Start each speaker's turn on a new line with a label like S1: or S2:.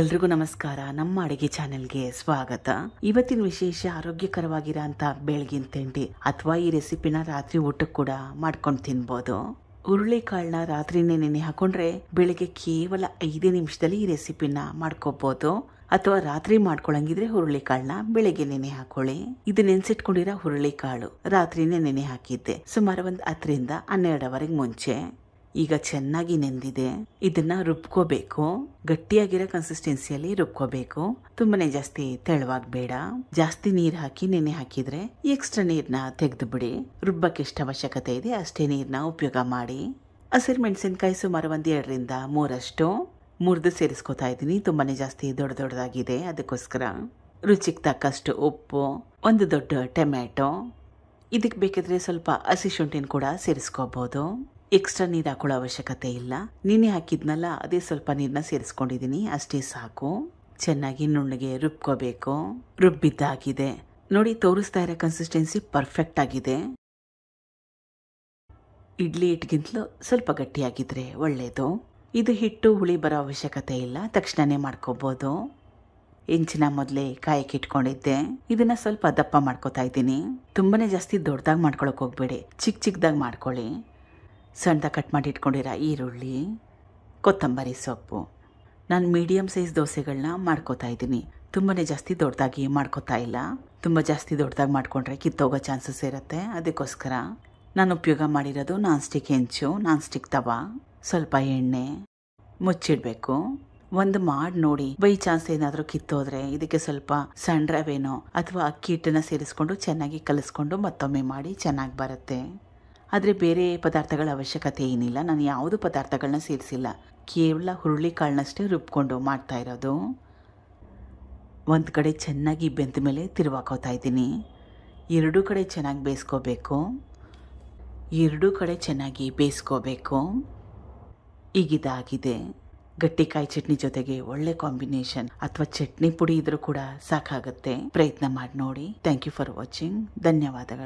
S1: ಎಲ್ರಿಗೂ ನಮಸ್ಕಾರ ನಮ್ಮ ಅಡುಗೆ ಚಾನೆಲ್ಗೆ ಸ್ವಾಗತ ಇವತ್ತಿನ ವಿಶೇಷ ಆರೋಗ್ಯಕರವಾಗಿರೋಂತ ಬೆಳಗಿನ ತಿಂಡಿ ಅಥವಾ ಈ ರೆಸಿಪಿನ ರಾತ್ರಿ ಊಟಕ್ಕೆ ಕೂಡ ಮಾಡ್ಕೊಂಡು ತಿನ್ಬೋದು ಹುರುಳಿಕಾಳನ್ನ ರಾತ್ರಿನೇ ನೆನೆ ಹಾಕೊಂಡ್ರೆ ಬೆಳಿಗ್ಗೆ ಕೇವಲ ಐದೇ ನಿಮಿಷದಲ್ಲಿ ಈ ರೆಸಿಪಿನ ಮಾಡ್ಕೋಬಹುದು ಅಥವಾ ರಾತ್ರಿ ಮಾಡ್ಕೊಳಂಗಿದ್ರೆ ಕಾಳನ್ನ ಬೆಳಿಗ್ಗೆ ನೆನೆ ಹಾಕೊಳ್ಳಿ ಇದು ನೆನ್ಸಿಟ್ಕೊಂಡಿರೋ ಕಾಳು ರಾತ್ರಿನೇ ನೆನೆ ಹಾಕಿದ್ದೆ ಸುಮಾರು ಒಂದ್ ಹತ್ತರಿಂದ ಹನ್ನೆರಡವರೆಗೆ ಮುಂಚೆ ಈಗ ಚೆನ್ನಾಗಿ ನೆಂದಿದೆ ಇದನ್ನ ರುಬ್ಕೋಬೇಕು ಗಟ್ಟಿಯಾಗಿರೋ ಕನ್ಸಿಸ್ಟೆನ್ಸಿಯಲ್ಲಿ ರುಬ್ಕೋಬೇಕು ತುಂಬಾನೇ ಜಾಸ್ತಿ ತೆಳುವಾಗಬೇಡ ಜಾಸ್ತಿ ನೀರು ಹಾಕಿ ನೆನೆ ಹಾಕಿದ್ರೆ ಎಕ್ಸ್ಟ್ರಾ ನೀರ್ನ ತೆಗೆದು ಬಿಡಿ ರುಬ್ಬಕ್ಕೆ ಎಷ್ಟು ಅವಶ್ಯಕತೆ ಇದೆ ಅಷ್ಟೇ ನೀರ್ನ ಉಪಯೋಗ ಮಾಡಿ ಹಸಿರು ಮೆಣಸಿನ್ಕಾಯಿ ಸುಮಾರು ಒಂದು ಎರಡರಿಂದ ಮೂರಷ್ಟು ಮುರಿದು ಸೇರಿಸ್ಕೊತಾ ಇದ್ದೀನಿ ತುಂಬಾನೇ ಜಾಸ್ತಿ ದೊಡ್ಡ ದೊಡ್ಡದಾಗಿದೆ ಅದಕ್ಕೋಸ್ಕರ ರುಚಿಗೆ ತಕ್ಕಷ್ಟು ಉಪ್ಪು ಒಂದು ದೊಡ್ಡ ಟೊಮ್ಯಾಟೊ ಇದಕ್ಕೆ ಬೇಕಿದ್ರೆ ಸ್ವಲ್ಪ ಹಸಿ ಶುಂಠಿನ ಕೂಡ ಸೇರಿಸ್ಕೋಬೋದು ಎಕ್ಸ್ಟ್ರಾ ನೀರು ಹಾಕೊಳ್ಳೋ ಅವಶ್ಯಕತೆ ಇಲ್ಲ ನೀನೆ ಹಾಕಿದ್ನಲ್ಲ ಅದೇ ಸ್ವಲ್ಪ ನೀರನ್ನ ಸೇರಿಸ್ಕೊಂಡಿದ್ದೀನಿ ಅಷ್ಟೇ ಸಾಕು ಚೆನ್ನಾಗಿ ನುಣ್ಣಗೆ ರುಬ್ಕೋಬೇಕು ರುಬ್ಬಿದ್ದಾಗಿದೆ ನೋಡಿ ತೋರಿಸ್ತಾ ಇರೋ ಕನ್ಸಿಸ್ಟೆನ್ಸಿ ಪರ್ಫೆಕ್ಟ್ ಆಗಿದೆ ಇಡ್ಲಿ ಹಿಟ್ಗಿಂತಲೂ ಸ್ವಲ್ಪ ಗಟ್ಟಿಯಾಗಿದ್ರೆ ಒಳ್ಳೆಯದು ಇದು ಹಿಟ್ಟು ಹುಳಿ ಬರೋ ಅವಶ್ಯಕತೆ ಇಲ್ಲ ತಕ್ಷಣವೇ ಮಾಡ್ಕೋಬೋದು ಇಂಚಿನ ಮೊದಲೇ ಕಾಯಕ್ಕೆ ಇಟ್ಕೊಂಡಿದ್ದೆ ಇದನ್ನ ಸ್ವಲ್ಪ ದಪ್ಪ ಮಾಡ್ಕೋತಾ ಇದ್ದೀನಿ ತುಂಬನೇ ಜಾಸ್ತಿ ದೊಡ್ಡದಾಗಿ ಮಾಡ್ಕೊಳಕ್ ಹೋಗ್ಬೇಡಿ ಚಿಕ್ಕ ಚಿಕ್ಕದಾಗಿ ಮಾಡ್ಕೊಳ್ಳಿ ಸಣ್ಣದ ಕಟ್ ಮಾಡಿ ಇಟ್ಕೊಂಡಿರೋ ಈರುಳ್ಳಿ ಕೊತ್ತಂಬರಿ ಸೊಪ್ಪು ನಾನು ಮೀಡಿಯಮ್ ಸೈಜ್ ದೋಸೆಗಳನ್ನ ಮಾಡ್ಕೋತಾ ಇದ್ದೀನಿ ತುಂಬಾ ಜಾಸ್ತಿ ದೊಡ್ಡದಾಗಿ ಮಾಡ್ಕೋತಾ ಇಲ್ಲ ತುಂಬ ಜಾಸ್ತಿ ದೊಡ್ಡದಾಗಿ ಮಾಡಿಕೊಂಡ್ರೆ ಕಿತ್ತೋಗೋ ಚಾನ್ಸಸ್ ಇರುತ್ತೆ ಅದಕ್ಕೋಸ್ಕರ ನಾನು ಉಪಯೋಗ ಮಾಡಿರೋದು ನಾನ್ ಸ್ಟಿಕ್ ಹೆಂಚು ನಾನ್ ಸ್ಟಿಕ್ ತವಾ ಸ್ವಲ್ಪ ಎಣ್ಣೆ ಮುಚ್ಚಿಡಬೇಕು ಒಂದು ಮಾಡಿ ನೋಡಿ ಬೈ ಚಾನ್ಸ್ ಏನಾದರೂ ಕಿತ್ತೋದ್ರೆ ಇದಕ್ಕೆ ಸ್ವಲ್ಪ ಸಣ್ಣ ರವೆನೋ ಅಥವಾ ಅಕ್ಕಿ ಹಿಟ್ಟನ್ನು ಸೇರಿಸ್ಕೊಂಡು ಚೆನ್ನಾಗಿ ಕಲಿಸ್ಕೊಂಡು ಮತ್ತೊಮ್ಮೆ ಮಾಡಿ ಚೆನ್ನಾಗಿ ಬರುತ್ತೆ ಆದರೆ ಬೇರೆ ಪದಾರ್ಥಗಳ ಅವಶ್ಯಕತೆ ಏನಿಲ್ಲ ನಾನು ಯಾವುದು ಪದಾರ್ಥಗಳನ್ನ ಸೇರಿಸಿಲ್ಲ ಕೇವಲ ಹುರುಳಿಕಾಳನ್ನಷ್ಟೇ ರುಬ್ಕೊಂಡು ಮಾಡ್ತಾ ಇರೋದು ಒಂದು ಕಡೆ ಚೆನ್ನಾಗಿ ಬೆಂದ ಮೇಲೆ ತಿರುವಾಕೋತಾ ಇದ್ದೀನಿ ಎರಡೂ ಕಡೆ ಚೆನ್ನಾಗಿ ಬೇಯಿಸ್ಕೋಬೇಕು ಎರಡೂ ಕಡೆ ಚೆನ್ನಾಗಿ ಬೇಯಿಸ್ಕೋಬೇಕು ಈಗಿದಾಗಿದೆ ಗಟ್ಟಿಕಾಯಿ ಚಟ್ನಿ ಜೊತೆಗೆ ಒಳ್ಳೆ ಕಾಂಬಿನೇಷನ್ ಅಥವಾ ಚಟ್ನಿ ಪುಡಿ ಇದ್ರೂ ಕೂಡ ಸಾಕಾಗುತ್ತೆ ಪ್ರಯತ್ನ ಮಾಡಿ ನೋಡಿ ಥ್ಯಾಂಕ್ ಯು ಫಾರ್ ವಾಚಿಂಗ್ ಧನ್ಯವಾದಗಳು